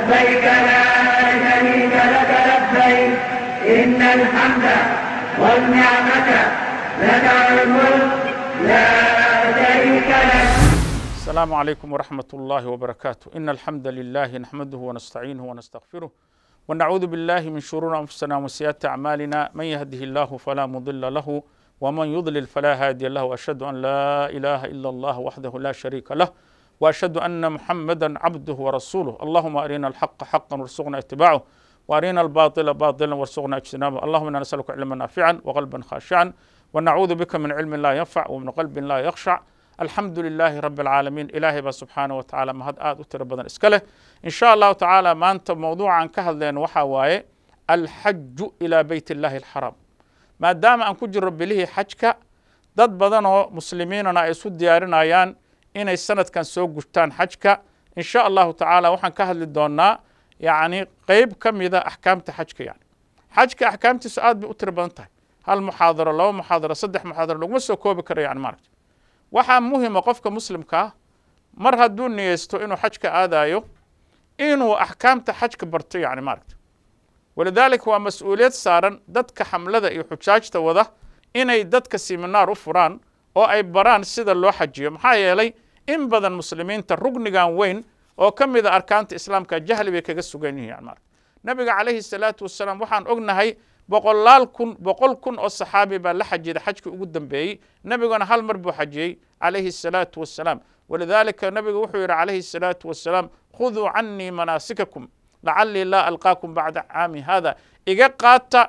لبيك لا شريك لك لبيك إن الحمد والنعمة لك الملك لا شريك لك السلام عليكم ورحمة الله وبركاته إن الحمد لله نحمده ونستعينه ونستغفره ونعوذ بالله من شرور أنفسنا وسيئات أعمالنا من يهده الله فلا مضل له ومن يضلل فلا هادي له وأشهد أن لا إله إلا الله وحده لا شريك له واشهد ان محمدا عبده ورسوله اللهم ارنا الحق حقا وارزقنا اتباعه وارنا الباطل باطلا وارزقنا اجتنابه اللهم انا نسالك علما نافعا وقلبا خاشعا ونعوذ بك من علم لا ينفع ومن قلب لا يخشع alxamdu lilaahi rabi alcaalamiin ilaahay baa subxaana wa tacaala mahad aad u tiro badan iska leh insha allahu tacaala maanta mowduucan ka hadleyno waxaa waaye alxaju ilaa beyt illaahi alxaram maadaama aan ku jiro bilihii xajka dad badanoo muslimiinana ay isu diyaarinayaan inay sanadkan soo gurtaan xajka insha allahu tacaala waxaan ka hadli doonaa yacni qeyb ka mida axkaamta xajka yani xajka axkaamtiisu aada bay u tira badan tahay hal muxaadaro laba muxaadaro saddex muxaadaro laguma soo koobi karo yani maaragta waxaa muhima qofka muslimkaa ah, mar hadduu niyeysto inuu xajka aadaayo inuu axkaamta xajka barto yani maaragta walidaalika waa mas-uuliyad saaran dadka xamlada iyo xujaajta wada inay dadka siminaar u furaan oo ay baraan sida loo xajiyo maxaa yeelay in badan muslimiinta rugnigan weyn oo ka mida ah arkaanta islaamka jahli bay kaga sugan yihiin marka nabiga calayhi salaatu wasalaam waxaan ognahay boqolaal kun boqol kun oo saxaabi baa la xajida xajkii ugu dambeeyey nebiguna hal mar buu xajiyey calayhi salaatu wasalaam walidaalika nabigu wuxuu yidhi calayhi salaatu wasalaam khuduu canii manaasikakum lacalii laa alqaakum bacda caami haada iga qaata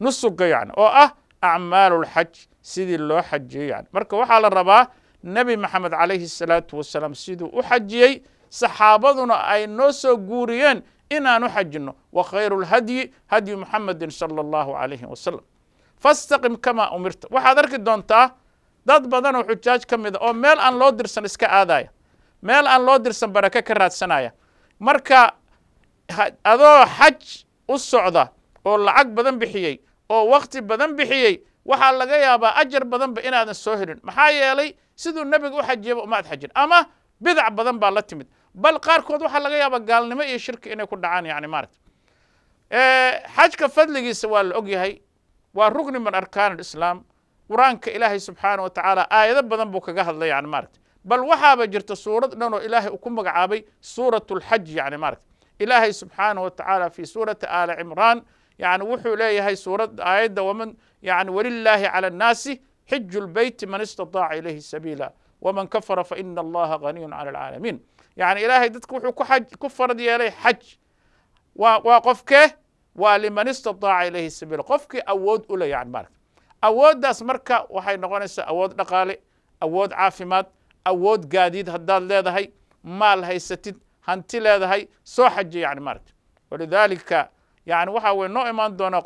nusuga yani oo ah acmaalu lxaj sidii loo xajiyo yani marka waxaa la rabaa nebi maxamed calayhi salaatu wasalaam siduu u xajiyey saxaabaduna ay noo soo guuriyeen inaan u xajinno wa khayru lhadyi hadyu muxamedin sala allahu calayhi wasalam fastaqim kamaa umirta waxaad arki doontaa dad badan oo xujaaj ka mida ah, oo meel aan loo dirsan iska aadaya meel aan loo dirsan barake ka raadsanaya marka adoo xaj u socda oo lacag badan bixiyey oo wakhti badan bixiyey waxaa laga yaabaa ajar badanba inaadan soo helin maxaa yeelay siduu nebiga u xajiyaba umaad xajin ama bidac badan baa la timid bal qaarkood waxaa laga yaabaa gaalnimo iyo shirki inay ku dhacaan yani maarata xajka fadligiisa waa la ogyahay waa rugni min arkaan alislaam qur-aanka ilaahay subxaana wa tacaala aayado badan buu kaga hadlay yani maarata bal waxaaba jirta suurad dhan oo ilaahay uu ku magacaabay suurat alxaj yani maarata ilaahay subxaana wa tacaala fii suurati aali cimraan yani wuxuu leeyahay suurad aayadda wman yani walilaahi calى اnnaasi xiju lbeyti man istaطaaca ilayhi sabiila wman kafara faina allaha ghaniyu cala alcaalamiin yani ilaahay dadka wuxuu ku xaj ku farad yeelay xaj wa waa qofkee waa liman istaطaaca ilayhi sabiila qofkii awood ule yani marka awooddaas marka waxay noqonaysaa awood dhaqaale awood caafimaad awood gaadiid haddaad leedahay maal haysatid hanti leedahay soo xaja yani marka walidaalika yacni waxa weye noo imaan doonaa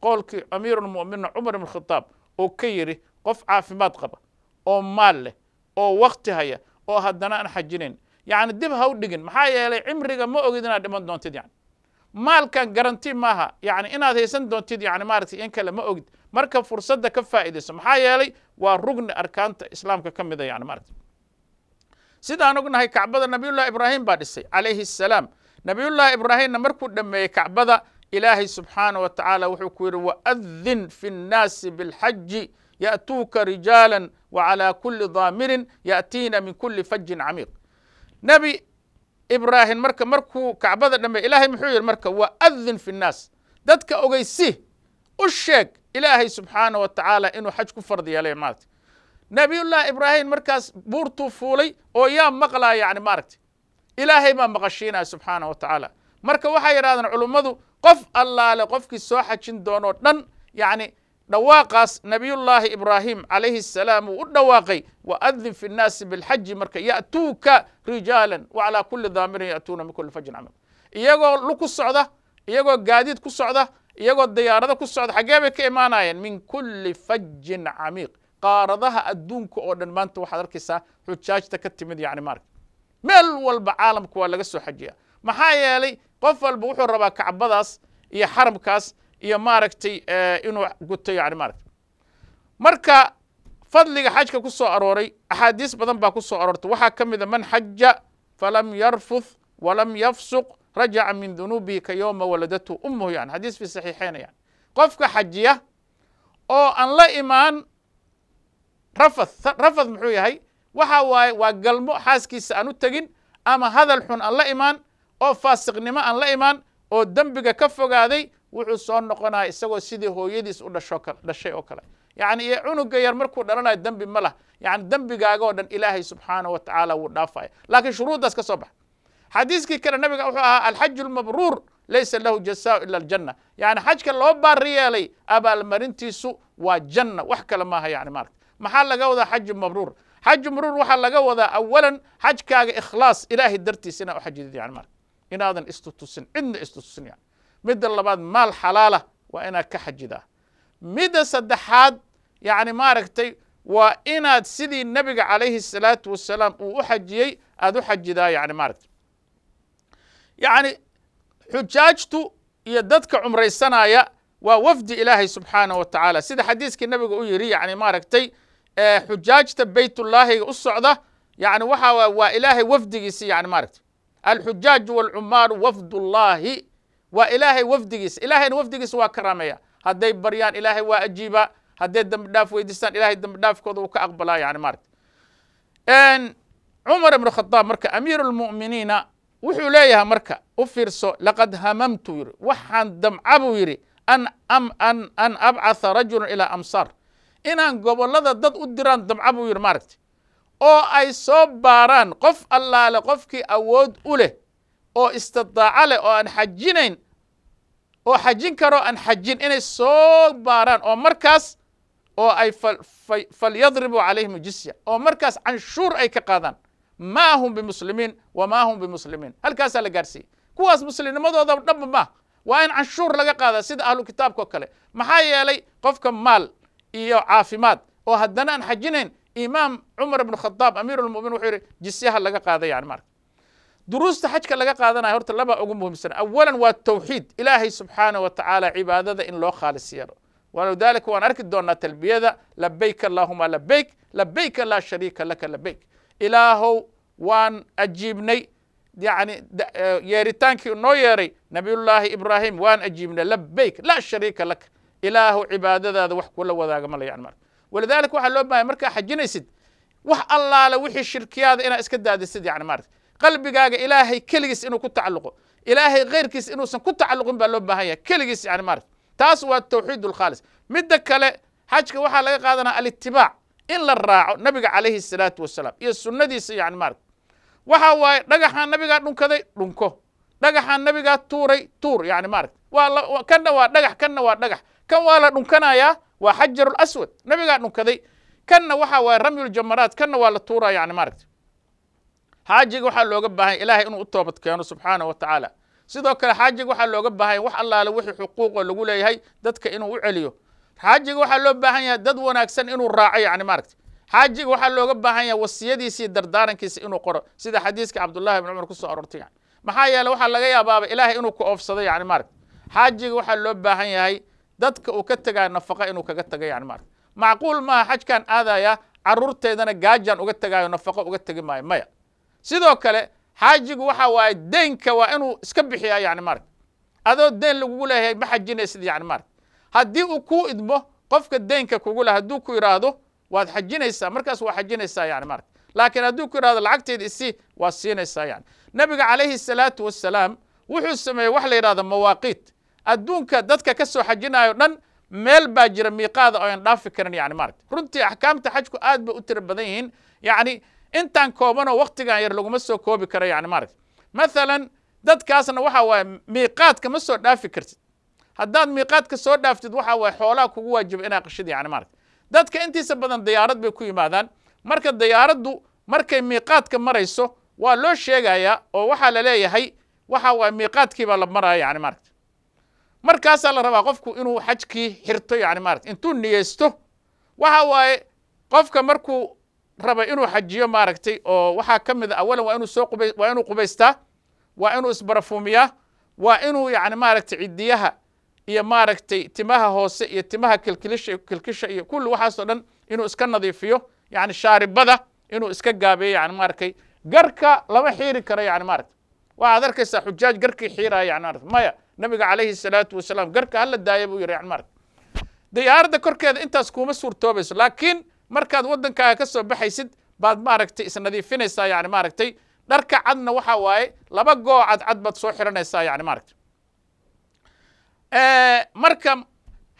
qoolkii amiirulmu'miniin cumar ibn khitaab oo ka yidhi qof caafimaad qaba oo maal leh oo waqti haya oo haddana aan xajinayn yacni dib ha u dhigin maxaa yeelay cimriga ma ogid inaad dhiman doontid yani maalkan garanti maaha yani inaad haysan doontid yani maaragtay in kale ma ogid marka fursadda ka faa'idayso maxaa yeelay waa rugni arkaanta islaamka ka mida yani maaragtay sidaan ognahay kacbada nabiyullahi ibraahim baa dhisay calayhi asalaam nabiyullaahi ibraahinna markuu dhammeeyey kacbada ilaahay subxaana wa tacaala wuxuu ku yidhi waadin fi nnaasi biاlxaji ya'tuuka rijaala wacalaa kuli daamirin ya'tiina min kuli fajin camiiq nebi ibraahim marka markuu kacbada dhameey ilaahay muxuu yidhi marka waadin fi nnaas dadka ogeysi u sheeg ilaahay subxaana wa tacaala inuu xaj ku fard yeelay maaragta nabiyullaahi ibraahim markaas buurtuu fuulay oo yaa maqlaa yani maaragta ilaahay baa maqashiinaya subxaanah wa tacaala marka waxay yidhahdeen culummadu qof allaale qofkii soo xajin doonoo dhan yacni dhawaaqaas nabiyullaahi ibraahim calayhi asalaam uu u dhawaaqay wa waadin fi nnaasi bilxaji marka ya'tuuka rijaalan wacalaa kulli daamirin ya'tuuna min kulli fajin camiiq iyagoo lug ku socda iyagoo gaadiid ku socda iyagoo diyaarado ku socda xaggee bay ka imaanayeen min kulli fajin camiiq qaaradaha adduunka oo dhan maanta waxaad arkaysaa xujaajta ka timid yani maarka meel walba caalamka waa laga soo xajiya maxaa yeelay qof walba wuxuu rabaa kacbadaas iyo xaramkaas iyo maaragtay eh, inuu guto yani maaragtay marka fadliga xajka ku soo arooray axaadiis badan baa ku soo aroortay waxaa ka mid a ah, man xaja falam yarfuth walam yafsuq rajaca min dunuubihi ka yowma waladatu ummuhu yani xadiis fi saxiixayna yani qofka xajiya oo aan la imaan rafath rafath muxuu yahay waxa waaye waa galmo xaaskiisa aan u tegin ama hadal xun aan la imaan oo faasiqnimo aan la imaan oo dembiga ka fogaaday wuxuu soo noqonaya isagoo sidii hooyadiis u dhashay oo kale yacni iyo cunugga yar markuu dhalanayo dembi ma lah yacni dembigaagoo dhan ilaahay subxaana wa tacaala wuu dhaafaya laakiin shuruuddaas ka soo baxa xadiiskii kale nabiga wuxuu ahaa alxaju lmabruur laysa lahu jasaau ila aljanna yacni xajka loo baari yeelay abaalmarintiisu waa janna wax kale maaha yani maarata maxaa laga wadaa xaju mabruur xaju mruur waxaa laga wadaa awalan xajkaaga ikhlaas ilaahay dartiis inaad u xajidid yani marka inaadan istutusin cidna istutusin yani midda labaad maal xalaala waa inaad ka xajidaa midda saddexaad yacni maaragtay waa inaad sidii nebiga calayhi salaatu wasalaam uu u xajiyey aad u xajidaa yani maaragtay yacni xujaajtu iyo dadka cumraysanaya waa wafdi ilaahay subxaanaه wa tacaala sida xadiiskii nebiga u yidhi yani maaragtay xujaajta baytullaahiga u socda yani waxa waa ilaahay wafdigiisi yani maaragta alxujaaju walcumaaru wafdullaahi waa ilaahay wafdigiisa ilaahayna wafdigiisa waa karaameeya hadday baryaan ilaahay waa ajiiba hadday dembi weydiistaan ilahay dembi uu ka aqbalaa yani maaragta cumar ibnu khadaab marka amiiru wuxuu leeyahay marka u fiirso laqad hamamtu yidhi waxaan damca buu yidhi an an an abcatha rajulan ilaa amsaar inaan gobollada dad u diraan dabca buu yidhi maaragti oo ay soo baaraan qof allaale qofkii awood u leh oo istidaaco leh oo aan xajinayn oo xajin karoo aan xajin inay soo baaraan oo markaas oo ay falyadribuu calayhim jisya oo markaas canshuur ay ka qaadaan maa hum bimuslimiin wamaa hum bimuslimiin halkaasaa la gaarsiiyey kuwaas muslimnimadooda dhanba maaha waa in canshuur laga qaadaa sida ahlu kitaabka o kale maxaa yeelay qofka maal iyo caafimaad oo haddana aan xajinayn imaam cumar ibn khadaab amiir lmu'miniin wuxuu yidhi jisyaha laga qaada yani marka duruusta xajka laga qaadanaya horta laba ugu muhiimsan awalan waa tawxiid ilaahay subxaana wa tacaala cibaadada in loo khaalis yeelo waan arki doonaa talbiyada labayk allaahuma labayk labayka laa shariika laka labayk ilaahow waan ajiibnay yani eh, yeeritaankii noo yeeray nabiyullaahi ibraahim waan ajiibnay labayk laa shariika laka ilaahu cibaadadaada wax kula wadaaga ma layan marka walidaalika waxaa loo baahaya markaa xajinaysid wax allaale wixii shirkiyaada inaad iska daadisid yani maarata qalbigaaga ilaahay keligiis inuu ku tacalluqo ilaahay khayrkiis inuusan ku tacalluqin baa loo baahan yahay keligiis yani maarata taas waa tawxiid alkhaalis midda kale xajka waxaa laga qaadanaa alitibaac in la raaco nabiga calayhi salaatu wasalaam iyo sunnadiisa yani maarata waxa waaye dhagaxaa nabigaa dhunkaday dhunko dhagaxaan nabigaa tuuray tuur yani maarata waa kanna waa dhagax kanna waa dhagax kan waa la dhunkanayaa waa xajar aswad nabigaa dhunkaday kanna waxa waay ramyuljamaraad kanna waa la tuuraa yani maaragta xaajiga waxaa looga baahanya ilaahay inuu u toobad keeno subxaana wa tacaala sidoo kale xaajiga waxaa looga baahanya wax allaale wixii xuquuqo lagu leeyahay dadka inuu u celiyo xaajiga waxaa loo baahan yahay dad wanaagsan inuu raaco yani maaragta xaajiga waxaa looga baahan yahay wasiyadiisiiyo dardaarankiisa inuu qoro sida xadiiska cabdullahi bn cumar kusoo aroortay yani maxaa yeele waxaa laga yaabaaba ilaahay inuu ku oofsado yani maaragta xaajiga waxaa loo baahan yahay dadka uu ka tegaa nafaqa inuu kaga taga yani maarata macquul maaha xajkaan aadaya carruurteedana gaajan uga tegaayo nafaqo uga tegi maayo maya sidoo kale xaajigu waxa waaye deynka waa inuu iska bixiyaa yani maarata adoo deyn lagugu leeyahay ma xajinaysid yani maarata haddii uu kuu idmo qofka deynka kugu leh hadduu ku yidhaahdo waad xajinaysaa markaas waa xajinaysaa yani maarata laakiin hadduu ku yidhahdo lacagteeda isii waad siinaysaa yani nebiga calayhi salaatu wasalaam wuxuu sameeyey wax la yidhahdo mawaaqiit adduunka dadka ka soo xajinayo dhan meel baa jira miiqaada oo aan dhaafi karin yani maaragta runtii axkaamta xajku aad bay u tira badan yihiin yacni intaan koobanoo waqtigan yar laguma soo koobi karo yani maaragta mathalan dadkaasna waxa waaye miiqaadka ma soo dhaafi kartid haddaad miiqaadka soo dhaaftid waxa waaye xoolaha kugu waajiba inaa qashid yani maaragta dadka intiisa badan dayaarad bay ku yimaadaan marka dayaaraddu markay miiqaadka marayso waa loo sheegayaa oo waxaa la leeyahay waxa waaye miiqaadkii baa la maraya yani maaragta markaasaa la rabaa qofku inuu xajkii xirto yani maarata intuu niyeysto waxa waaye qofka markuu raba inuu xajiyo maaragtay oo waxaa ka mid a awalan waa inuu soo qub waa inuu qubaystaa waa inuu isbarafuumiyaa waa inuu yani maaragtay ciddiyaha iyo maaragtay timaha hoose iyo timaha kilkilisha kilkisha iyo kulli waxaasoo dhan inuu iska nadiifiyo yani shaaribada inuu iska gaabeeyo yani maaragtay garka lama xiiri karo yani maaragta waxaad arkaysaa xujaaj garkii xiiraya yani maarata maya nabiga calayhi salaatu wasalaam garka hala daaya buu yidhi camaarka diyaaradda korkeeda intaas kuma suurtoobayso laakiin markaad waddankaaga ka soo baxaysid baad maaragtay isnadiifinaysaa yani maaragtay dharka cadna waxaa waaye laba goo cadcad baad soo xiranaysaa yani maaragtay marka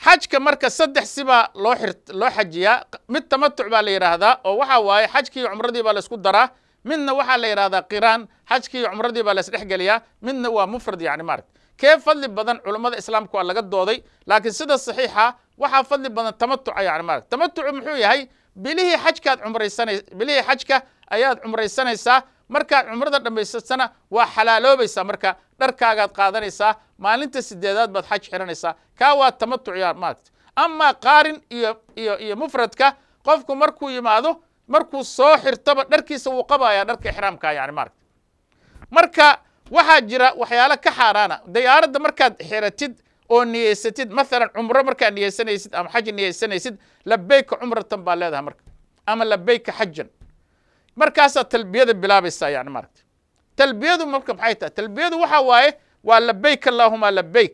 xajka marka saddex sibaa baa loo xir loo xajiyaa mid tamatuc baa la yidhaahdaa oo waxaa waaye xajkii iyo cumradii baa laysku daraa midna waxaa la yidhahdaa qiraan xajkii iyo cumradii baa laysdhexgeliyaa midna waa mufrad yani maaragtay kee fadli badan culummada islaamku waa laga dooday laakiin sida saxiixa waxaa fadli badan tamatuca yani maarata tamatucu muxuu yahay bilihii xajkaad cumraysanay bilihii xajka ayaad cumraysanaysaa markaad cumrada dhammaysatana waa xalaaloobaysaa marka dharkaagaad qaadanaysaa maalinta sideedaad baad xaj xiranaysaa kaa waa tamatuc ya maarata amaa qaarin iyo iyo iyo mufradka qofku markuu yimaado markuu soo xirtoba dharkiisa wuu qabayaa dharka ixraamka yani maarata marka waxaa jira waxyaalo ka xaaraana dayaaradda markaad xiratid oo niyeysatid maalan cumro markaad niyeysanaysid ama xaj niyaysanaysid labeyka cumratan baa leedahay marka ama labeyka xajan markaasaa talbiyada bilaabaysaa yani maaragta talbiyadu marka maxay tahay talbiyadu waxa waaye waa labeyk allaahuma labeyk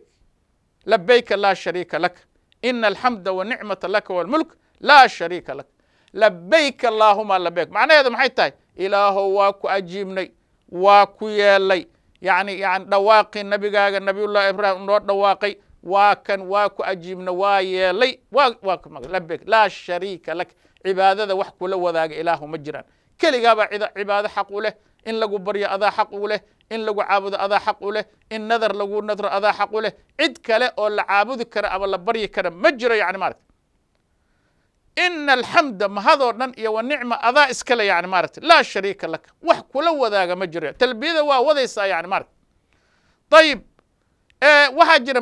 labeyka laa shariika laka ina alxamda wanicmata laka walmulk laa shariika laka labeyk allaahuma labeyk macnaheedu maxay tahay ilaahow waa ku ajiibnay waa ku yeelay yani yani dhawaaqii nabigaaga nabiyullahi ibraahim noo dhawaaqay waa kan waa ku ajiibna waa yeelay walabeeg laa shariika lak cibaadada wax kula wadaaga ilaahu ma jiraan keligaabaa cibaado xaq u leh in lagu baryo adaa xaq u leh in lagu caabudo adaa xaq u leh in nadar lagu nadro adaa xaq u leh cid kale oo la caabudi kara ama la baryi kara ma jiro yani maarata ina alxamda mahadoo dhan iyo wa nicma adaa iskale yani maaragtay laa shariika laka wax kula wadaaga ma jiro talbiyada waa wadaysaa yani maaragtay ayib waxaa jira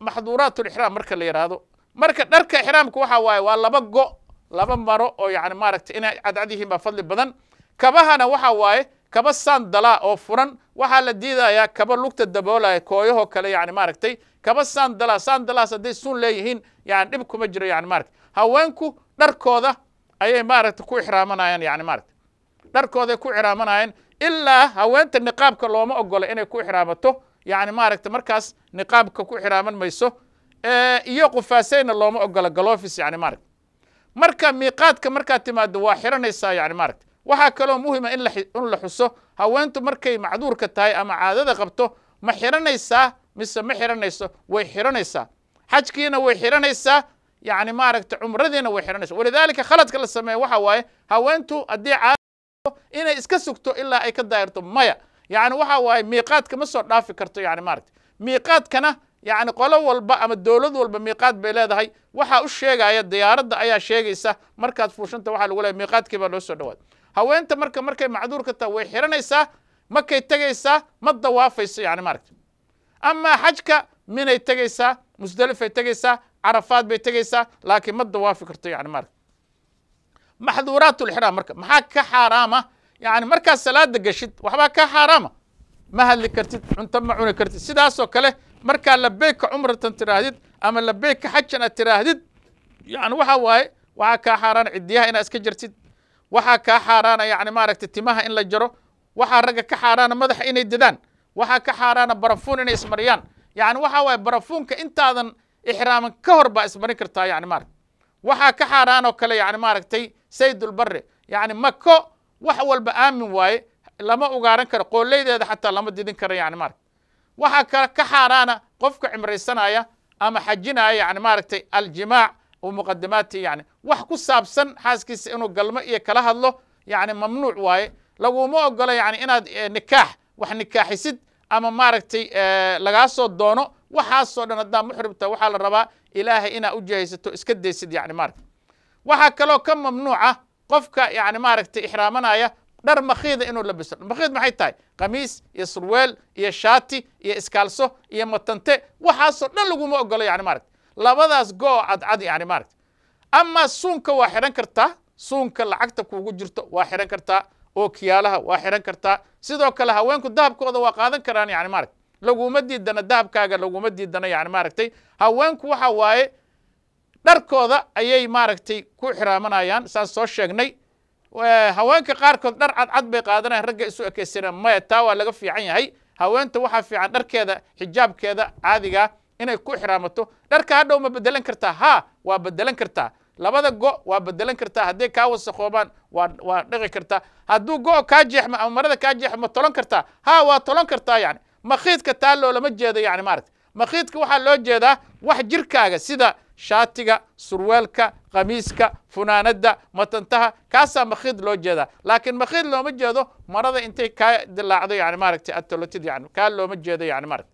maxduuraat lixraam marka la yidhaahdo marka dharka ixraamka waxaa waaye waa laba go laba maro oo yani maaragtay inay cadcad yihiin baa fadli badan kabahana waxaa waaye kaba saan dalaa oo furan waxaa la diidayaa kaba lugta daboolaya kooyahoo kale yani maaragtay kaba saandala saandalas hadday sun leeyihiin yani dhib kuma jiro yani maarata haweenku dharkooda ayay maaragta ku ixraamanayaan yani maarata dharkooday ku ixraamanaayeen ilaa haweenta niqaabka looma ogola inay ku ixraamato yani maaragta markaas niqaabka ku ixraaman mayso iyo qufaaseyna looma ogola galofis yani maarata marka miiqaadka markaa timaado waa xiranaysaa yani maarata waxaa kaloo muhima in la xuso haweentu markay macduurka tahay ama caadada qabto ma xiranaysaa mise ma xiranayso way xiranaysaa xajkiina way xiranaysaa yani maaragta cumradiina way xihanaysa walidaalika khaladka la sameeya waxa waaye haweentu haddii caado inay iska sugto ilaa ay ka daayirto maya yani waxa waaye miiqaadka ma soo dhaafi karto yani maaragta miiqaadkana yani qolo walba ama dowlad walba miiqaad bay leedahay waxaa u sheegaya diyaaradda ayaa sheegaysa markaad fuushanta waxa lagu leeya miiqaadkii baa loo soo dhawaada haweenta marka markay macduur ka taha way xiranaysaa makay tegaysaa ma dawaafayso yani maaragta ama xajka minay tegaysaa musdelifay tegaysaa carafaad bay tegaysaa laakiin ma dawaafi karto yani marka maxduuraat ulxiraam marka maxaa ka xaaraama ah? yani markaad salaada geshid waxbaa ka xaaraama ah? ma hadli kartid cunto ma cuni kartid sidaasoo kale markaa labeyka cumratan tiraahdid ama labeyka xajan aad tiraahdid yani waxaa waaye waxaa kaa xaaraana cidiyaha inaad iska jartid waxaa kaa xaaraana yani maaragtay timaha in la jaro waxaa ragga ka xaaraana madaxa inay didaan waxaa ka xaaraana barafuun inay ismariyaan yani waxa waaye barafuunka intaadan ixraaman ka hor baa ismarin kartaa yani maarata waxaa ka xaaraan oo kale yani maaragtay saydulbare yani mako wax walba aamin waaye lama ugaaran karo qooleydeeda xataa lama didin karo yani maarata waxaa ka ka xaaraana qofka cimraysanaya ama xajinaya yani maaragtay aljimaac wa muqadimaati yani wax ku saabsan xaaskiisa inuu galmo iyo kala hadlo yani mamnuuc waaye laguma ogolo yani inaad eh, nikaax wax nikaaxisid ama maaragtay eh, lagaa soo doono waxaasoo dhan haddaa muxrimta waxaa la rabaa ilaahay inaa u jihaysato iska daysid yani maaragta waxaa kaloo ka mamnuuca qofka yani maaragtay ixraamanaya dhar makhiida inuu labiso makhiid maxay tahay khamiis iyo surweel iyo shaati iyo iskaalso iyo matante waxaasoo dhan laguma ogolo yani maaragta labadaas go cadcad yani maaragta ama suunka waa xidhan kartaa suunka lacagta kuugu jirto waa xidhan kartaa oo kiyaalaha waa xihan kartaa sidoo kale haweenku dahabkooda waa qaadan karaan yani maaragt laguma diidana dahabkaaga laguma diidana yani maaragtay haweenku waxa waaye dharkooda ayay maaragtay ku xiraamanayaan saan soo sheegnay haweenka qaarkood dhar cadcad bay qaadanayan ragga isu ekeysanaan maya taa waa laga fiican yahay haweenta waxaa fiican dharkeeda xijaabkeeda caadigaa inay ku xiraamato dharka hadhow ma bedelan kartaa haa waa bedelan kartaa labada go waa bedelan kartaa hadday kaa wasakhoobaan waa waa dhaqi kartaa hadduu go kaa jeexma ama marada kaa jeexma ma tolan kartaa ha waa tolan kartaa yani makhiidka taa loolama jeedo yani maaragta makhiidka waxaa loo jeedaa wax jirkaaga sida shaatiga surweelka khamiiska funaanadda matantaha kaasaa makhiid loo jeedaa laakiin makhiid looma jeedo marada intay kaa dilaacdo yani maaragta aad tolotid kaa looma jeedo yani maaragta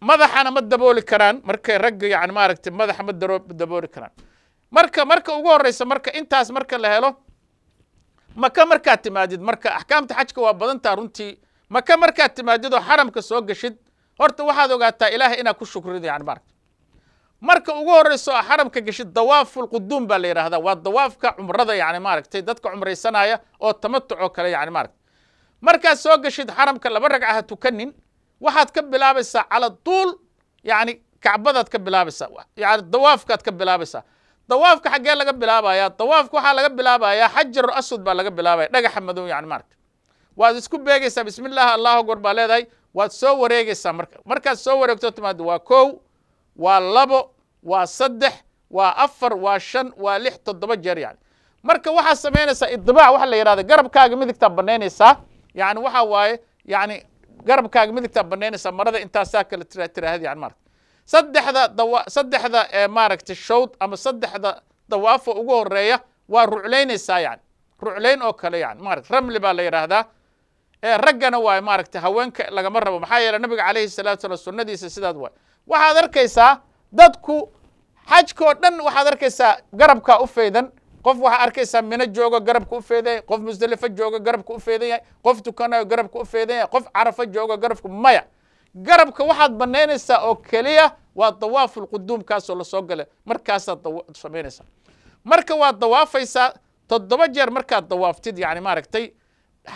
madaxana ma dabooli karaan markay ragga yani maaragta madaxa ma dabooli karaan marka marka ugu horreysa marka intaas marka la helo maka markaad timaadid marka axkaamta xajka waa badantaa runtii maka markaad timaadid oo xaramka soo gashid horta waxaad ogaataa ilaahay inaad ku shukrido yani maaragta marka ugu horreysa oo xaramka geshid dawaafulquduum baa la yidhahdaa waa dawaafka cumrada yani maaragtay dadka cumraysanaya oo tamatuc oo kale yani maaragta markaad soo gashid xaramka laba ragcaha tukanin waxaad ka bilaabaysaa cala duul yani kacbadaad ka bilaabaysaa yani dawaafkaad ka bilaabaysaa dawaafka xaggee laga bilaabaya dawaafka waxaa laga bilaabaya xajar aswad baa laga bilaabaya dhagaxa madow yani maaragta waad isku beegeysaa bismi illah allahu akbar baa leedahay waad soo wareegeysaa marka markaad soo wareegto timaado waa kow waa labo waa saddex waa afar waa shan waa lix toddoba jeer yani marka waxaad samaynaysaa idibaac waxa la yidhahda garabkaaga midigtaa banaynaysaa yani waxa waaye yani garabkaaga midigtaa banaynaysaa marada intaasaa kala tiraahada yani marka saddexda dawa saddexda eh, maaragtay showd ama saddexda dawaafo ugu horeeya waa ruclaynaysaa yani ruclayn oo kale yani maarata ramli baa la yidhaahdaa eh, raggana waa maaragtay haweenka lagama rabo maxaa yeele nabiga calayhi salatu salaam sunnadiisa sidaad waay waxaad arkaysaa dadku xajkao dhan waxaad arkaysaa garabkaa u faydan qof waxaa arkaysaa mino joogo garabka u feydan yahay qof musdelifo joogo garabka u feydan yahay qof tukanayo garabka u feydan yahay qof carafa joogo garabka maya garabka waxaad banaynaysaa oo keliya waa dawaafu lquduum kaasoo lasoo gala markaasaad samaynaysaa marka waad dawaafaysaa toddoba jeer markaad dawaaftid yani maaragtay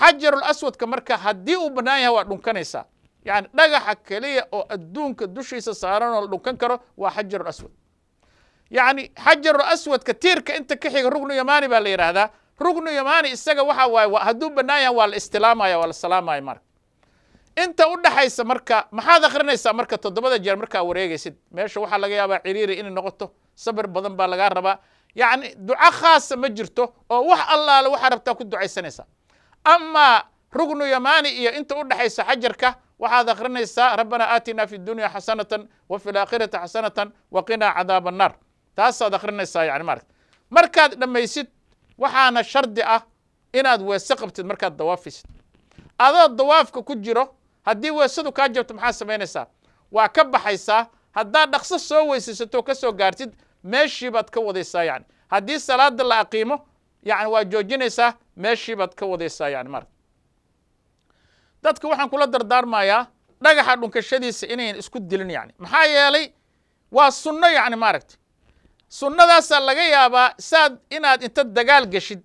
xajarul aswadka marka haddii uu bannaan yahay waa dhunkanaysaa yani dhagaxa keliya oo adduunka dushiisa saaran oo la dhunkan karo waa xajarul aswad yacni xajarul aswadka tiirka inta ka xiga rugnu yamaani baa la yidhaahdaa rugnu yamaani isaga waxa waaye hadduu bannaan yahay waa la istilaamaya waa la salaamaya marka inta u dhexaysa marka maxaad akrinaysaa marka toddobada jeer markaa wareegaysid meesha waxaa laga yaabaa ciriiri inay noqoto sabir badan baa lagaa rabaa yacni duco khaasa ma jirto oo wax allaale waxaa rabtaa ku ducaysanaysaa amaa rugnu yamaani iyo inta u dhexaysa xajarka waxaad akrinaysaa rabbanaa aatinaa fi dunya xasanatan wa fi laakhirati xasanatan wa qinaa cadaaba annaar taasaad akhrinaysaa yani maarata markaad dhammaysid waxaana shardi ah inaad weese qabtid markaad dawaafisid adoo dawaafka ku jiro haddii weesadu kaa jabto maxaa samaynaysaa waa ka baxaysaa haddaad dhaqso soo weysaysato ka soo gaartid meeshii baad ka wadaysaa yani haddii salaada la aqiimo yacni waa joojinaysaa meeshii baad ka wadaysaa yani marka dadka waxaan kula dardaarmayaa dhagaxa dhunkashadiisa inayn isku dilin yani maxaa yeelay waa sunno yacni maaragtay sunnadaasaa laga yaabaa saad inaad inta dagaal gashid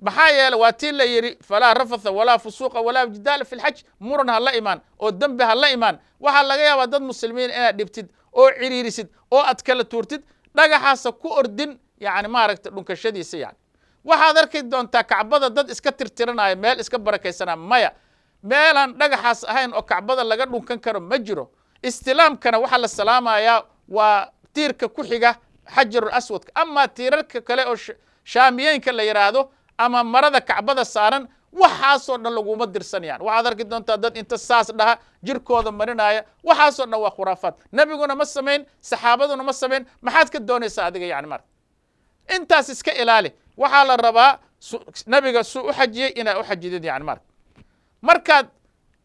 maxaa yeele waa tii la yidhi falaa rafatha walaa fusuuqa walaa jidaala filxaj muran ha la imaan oo dembi ha la imaan waxaa laga yaabaa dad muslimiin inaad dhibtid oo ciriirisid oo aad kala tuurtid dhagaxaasa ku ordin yani maaragta dhunkashadiisa yani waxaad arki doontaa kacbada dad iska tirtiranaya meel iska barakaysanaa maya meelaan dhagaxaas ahayn oo kacbada laga dhunkan karo ma jiro istilaamkana waxaa la salaamayaa waa tiirka ku xiga xajarul aswadka amaa tiirarka kale oo shaamiyeynka la yidhaahdo ama marada kacbada saaran waxaasoo dhan laguma dirsanayaan waxaad arki doontaa dad inta saas dhaha jirkooda marinaya waxaasoo dhan waa khuraafaad nebiguna ma samayn saxaabaduna ma samayn maxaad ka doonaysaa adiga yani marka intaas iska ilaali waxaa la rabaa nebiga suu u xajiyey inaad u xajidid yani marka markaad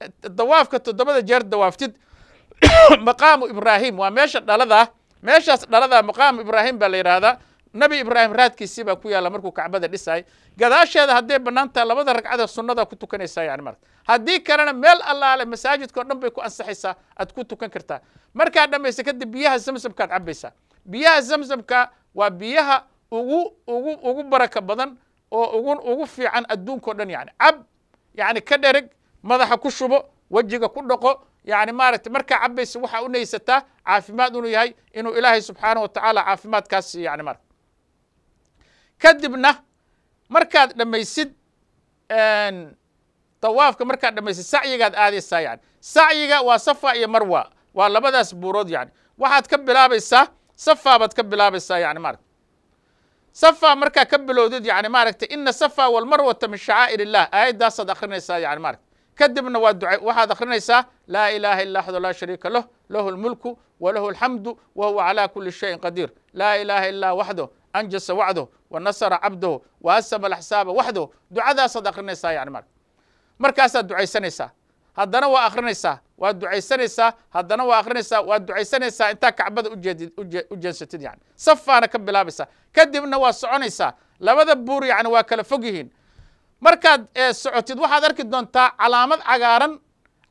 eh, dawaafka toddobada jeer dawaaftid maqaamu ibraahim waa meesha dhaladaa meeshaas dhaladaa maqaamu ibraahim baa la yidhaahdaa nebi ibraahim raadkiisii baa ku yaalla markuu kacbada dhisaay gadaasheeda hadday bannaan labada ragcadee sunnada ku tukanaysaa yani marka haddii kalena meel allaale masaajidkao dhan bay ku ansaxaysaa aad ku tukan kartaa markaad dhammaysa kadib biyaha zamzamkaad cabbaysaa biyaha zamzamka waa biyaha ugu ugu ugu baraka badan oo ugu ugu fiican adduunkao dhan yani cab yani ka dhereg madaxa ku shubo wejiga ku dhaqo yani maaragtay markaa cabbaysa waxaa u naysataa caafimaad inuu yahay inuu ilaahay subxaanahu wa tacaala caafimaadkaas yani marka kadibna markaad dhammaysid tawaafka markaad dhammaysid sacyigaad aadaysaa yani sacyiga waa safa iyo marwa waa labadaas buurood yani waxaad ka bilaabaysaa safa baad ka bilaabaysaa yani maarata safa markaa ka bilowdid yani maaragtay ina safa walmarwata min shacaa'ir illah aayadaasaad akrinaysaa yani maarata kadibna waa duca waxaad akrinaysaa laa ilaaha illa axdo laa shariika lah lahu lmulku walahu alxamdu wa huwa calaa kuli shayin qadiir laa ilaaha illaa waxdo anjasa wacdoh wa nasara cabdo wa asama axsaaba waxdo ducadaasaad akrinaysaa yani marka markaasaad ducaysanaysaa haddana waa akrinaysaa waad ducaysanaysaa haddana waa akrinaysaa waad ducaysanaysaa intaa kacbada u jeensatid yani safaana ka bilaabaysaa kadibna waa soconaysaa labada buur yani waa kala fog yihiin markaad socotid waxaad arki doontaa calaamad cagaaran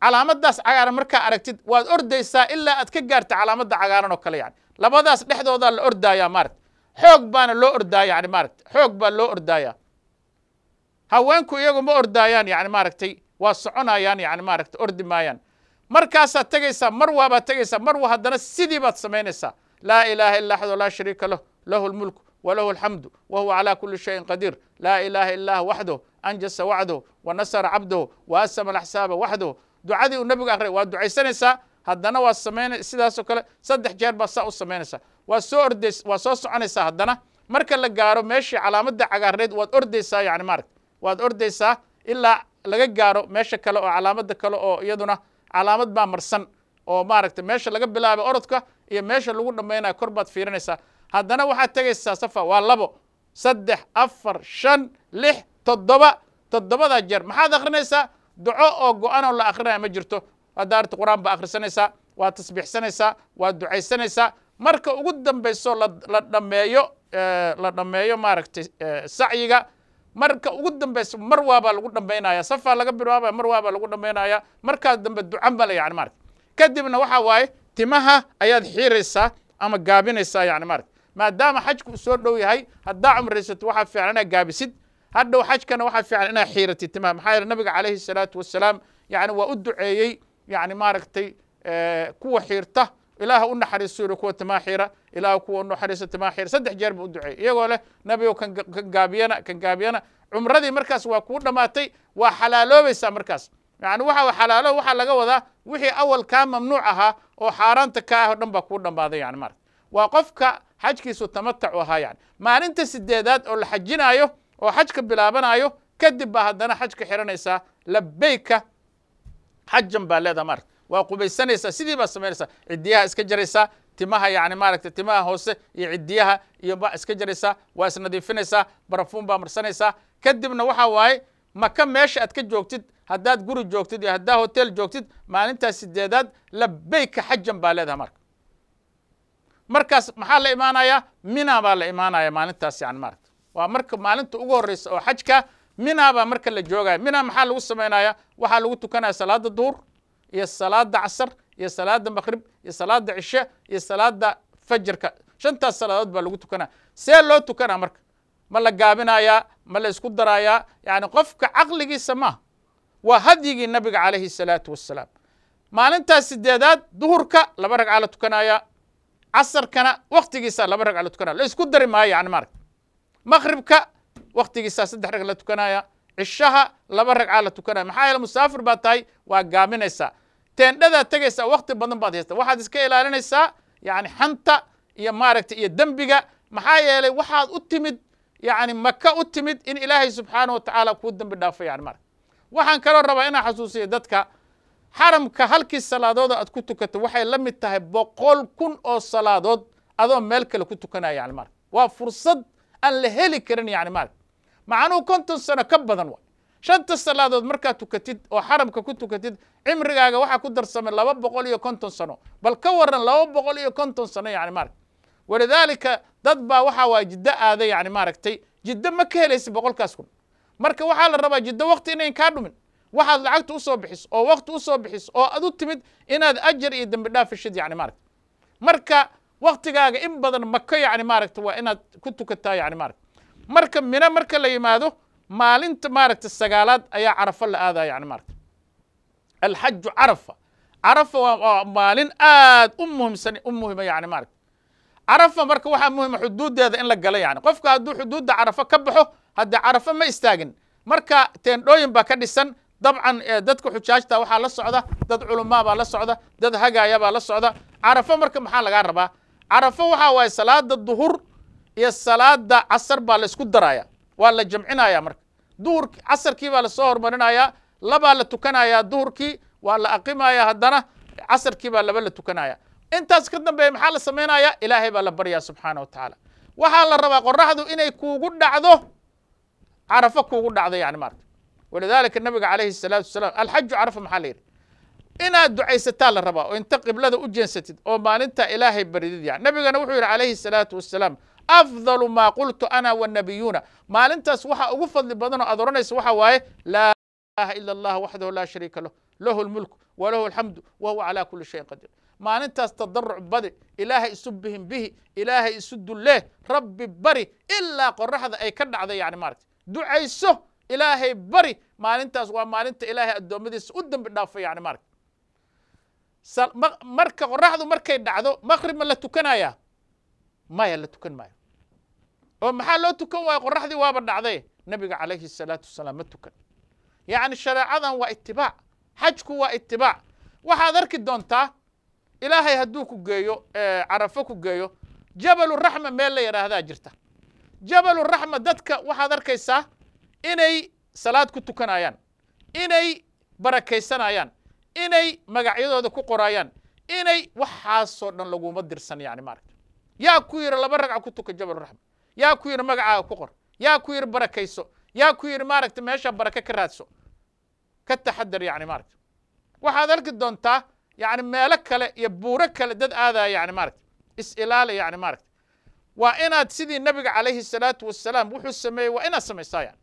calaamadaas cagaaran markaa aragtid waad ordaysaa ilaa aad ka gaarta calaamadda cagaaran oo kale yani labadaas dhexdoodaa la ordaayaa maarata xoog baana loo ordaaya yani maaragtay xoog baa loo ordaayaa haweenku iyagu ma ordaayaan yani maaragtay waa soconayaan yani maaragtay ordi maayaan markaasaad tegaysaa mar waabaad tegaysaa mar waa haddana sidii baad samaynaysaa laa ilaaha illa axdo laa shariika lah lahu almulku walahu alxamdu wa huwa calaa kuli shayin qadiir laa ilaaha illaa waxdahu anjasa wacdahu wa nasara cabdahu wa asama alaxsaaba waxdahu ducadii uu nebigu akhriyay waad ducaysanaysaa haddana waad samaynay sidaasoo kale saddex jeer baa saa u samaynaysaa waa soo ordes waa soo soconaysaa haddana marka la gaaro meeshii calaamadda cagaarneed waad ordaysaa yani maaragta waad ordaysaa ilaa laga gaaro meesha kale oo calaamadda kale oo iyaduna calaamad baa marsan oo maaragta meesha laga bilaabay orodka iyo meesha lagu dhammaynaya kor baad fiirinaysaa haddana waxaad tegaysaa safa waa labo saddex afar shan lix toddoba toddobadaa jeer maxaad akhrinaysaa duco oo go-an oo la akhrinaya ma jirto waa daarta qur-aan baa akhrisanaysaa waad tasbiixsanaysaa waad ducaysanaysaa marka ugu dambayso la dhameeyo eh, la dhammeeyo maaragtay eh, sacyiga marka ugu dambayso mar waabaa lagu dhambaynaya safa laga bilaabaya mar waabaa lagu dhambaynaya markaa dambe ducan yani marka kadibna waxaa waaye timaha ayaad xiiraysaa ama gaabinaysaa yani marka maadaama xajku u soo dhow yahay haddaa cumraysato waxaa fiican inaad gaabisid hadhow xajkana waxaa fiican inaad xiiratid timaha maxaa yeele nabiga calayhi salaatu wasalaam yani waa u duceeyey yani maaragtay eh, kuwa xiirta ilaaha u naxariistu yihi kuwa timaaxiira ilaaha kuwa u naxariista timaaxiira saddex jeer buu u duceeyey iyagoo leh nebigow kan gaabiyana kan gaabiyana cumradii markaas waa kuu dhammaatay waa xalaaloobaysaa markaas yacni waxa xalaalo waxaa laga wadaa wixii awal kaa mamnuuc ahaa oo xaaraanta ka ah o dhan baa kuu dhammaaday yani marka waa qofka xajkiisu tamatacu ahaa yani maalinta sideedaad oo la xajinaayo oo xajka bilaabanaayo kadib baa haddana xajka xiranaysaa labeyka xajan baa leedaha marka waa qubaysanaysaa sidiibaa baa samaynaysaa cidiyaha iska jaraysaa timaha yani maaragtay timaha hoose iyo ciddiyaha iyo baa iska jaraysaa waa isnadiifinaysaa barafuun baa marsanaysaa kadibna waxaa waaye maka meesha aad ka joogtid haddaad guri joogtid iyo haddaad hotel joogtid maalintaas sideedaad labeyka xajan baa leedaha marka markaas maxaa la imaanayaa mina baa la imaanaya maalintaas yani maaragta waa marka maalinta ugu horreysa oo xajka mina baa marka la joogaya mina maxaa lagu samaynaya waxaa lagu tukanaya salaada duur iyo salaada casar iyo salaada maqhrib iyo salaada cishe iyo salaada fajirka shantaas salaadood baa lagu tukanaa see loo tukanaa marka ma la gaabinayaa ma la isku darayaa yani qofka caqligiisa maaha waa hadyigii nabiga calayhi salaatu wasalaam maalintaas sideedaad duhurka laba ragcaa la tukanaya casarkana waktigiisa laba ragca la tukanaya la isku dari maayo yani maaragta maqhribka waktigiisaa saddex rag la tukanaya cishaha laba ragcaa la tukanaya maxaa yeele musaafir baad tahay waa gaaminaysaa teendhadaad tegaysaa wakti badan baad haystaa waxaad iska ilaalinaysaa yacni xanta iyo maaragta iyo dembiga maxaa yeelay waxaad u timid yacni maka u timid in ilaahay subxaanah wa tacaala kuu dembi dhaafo yani marka waxaan kaloo rabaa inaan xasuusiyo dadka xaramka halkii salaadooda aad ku tukato waxay la mid tahay boqol kun oo salaadood adoo meel kale ku tukanaya yani marka waa fursad aan la heli karin yani marka macnuhu konton sano ka badan waay shanta salaadood markaad tukatid oo xaramka ku tukatid cimrigaaga waxaa ku darsama laba boqol iyo konton sano bal ka waran laba boqol iyo konton sano yani maaragt walidaalika dad baa waxaa waay jiddo aada yani maaragtay jiddo ma ka helaysa boqolkaas kun marka waxaa la rabaa jiddo waqti inayn kaa dhumin waxaad lacagta usoo bixiso oo waqti usoo bixiso oo ad u timid inaad ajar iyo dembi dhaafishid yani maaragt marka waktigaaga in badan mako yani maaragta waa inaad ku tukataa yani maaragt marka mina marka la yimaado maalinta maaragta sagaalaad ayaa carafa la aadaa yani maarata alxaju carafa carafa waa maalin aad u muhimsan u muhima yani maarata carafa marka waxaa muhima xuduuddeeda in la galo yani qofka hadduu xuduudda carafa ka baxo haddee carafa ma istaagin marka teendhooyin baa ka dhisan dabcan dadka xujaajta waxaa la socda dad culamaabaa la socda dad hagaayabaa la socda carafa marka maxaa lagaa rabaa carafa waxaa waaye salaada duhur iyo salaada casar baa laysku isku daraya waa la jamcinaya marka duhur casarkii baa lasoo hormarinaya labaa la tukanaya duhurkii waa la aqimaya haddana casarkii baa laba la tukanaya intaas ka dambeeya maxaa la samaynaya ilaahay baa la baryaa subxaana wa tacaala waxaa la rabaa qoraxdu inay kuugu dhacdo carafo kuugu dhacdo yani maarata walidaalika nabiga calayhi salaatu wasalaam alxaju carafa maxaa la yidhi inaad ducaysataa la rabaa oo inta qiblada u jeensatid oo maalinta ilaahay baridid yani nabigana wuxuu yidhi calayhi salaatu wasalaam afdalu maa qultu ana wanabiyuuna maalintaas waxa ugu fadli badanoo aad odhanaysa waxa waaye laa ilaha ila allah waxdahu laa shariika lah lahu lmulku wa lahu alxamdu wa huwa calaa kuli shayin qadiir maalintaas tadaruc badi ilaahay isu bihin bihi ilaahay isu dullee rabbi bari ilaa qoraxda ay ka dhacda yani maaragta ducayso ilaahay bari maalintaas waa maalinta ilaahay addoommadiisa u dembi dhaafo yani maaragta marka qoraxdu markay dhacdo maqrib ma la tukanaya maya la tukan maayo oo maxaa loo tukan waayo qoraxdii waaba dhacday nabiga calayhi salaatu wasalaam ma tukan yacni shareecadan waa itibaac xajku waa itibaac waxaad arki doontaa ilaahay hadduu ku geeyo carafo ku geeyo raxma meel la yidhaahdaa jirta jabaluraxma dadka waxaad arkaysaa inay salaad ku tukanayaan inay barakaysanayaan inay magacyadooda ku qorayaan inay waxaasoo dhan laguma dirsan yani maarata yaa ku yidhi laba ragca ku tuka jabaluraxma yaa ku yidhi magacaaga ku qor yaa ku yidhi barakayso yaa ku yidhi maaragta meesha barake ka raadso ka taxadar yani maaragta waxaad halki doontaa yani meelo kale iyo buuro kale dad aadaya yani maaragta is-ilaala yani maaragta waa inaad sidii nebiga calayhi salaatu wasalaam wuxuu sameeyey waa inaad samaysaa yani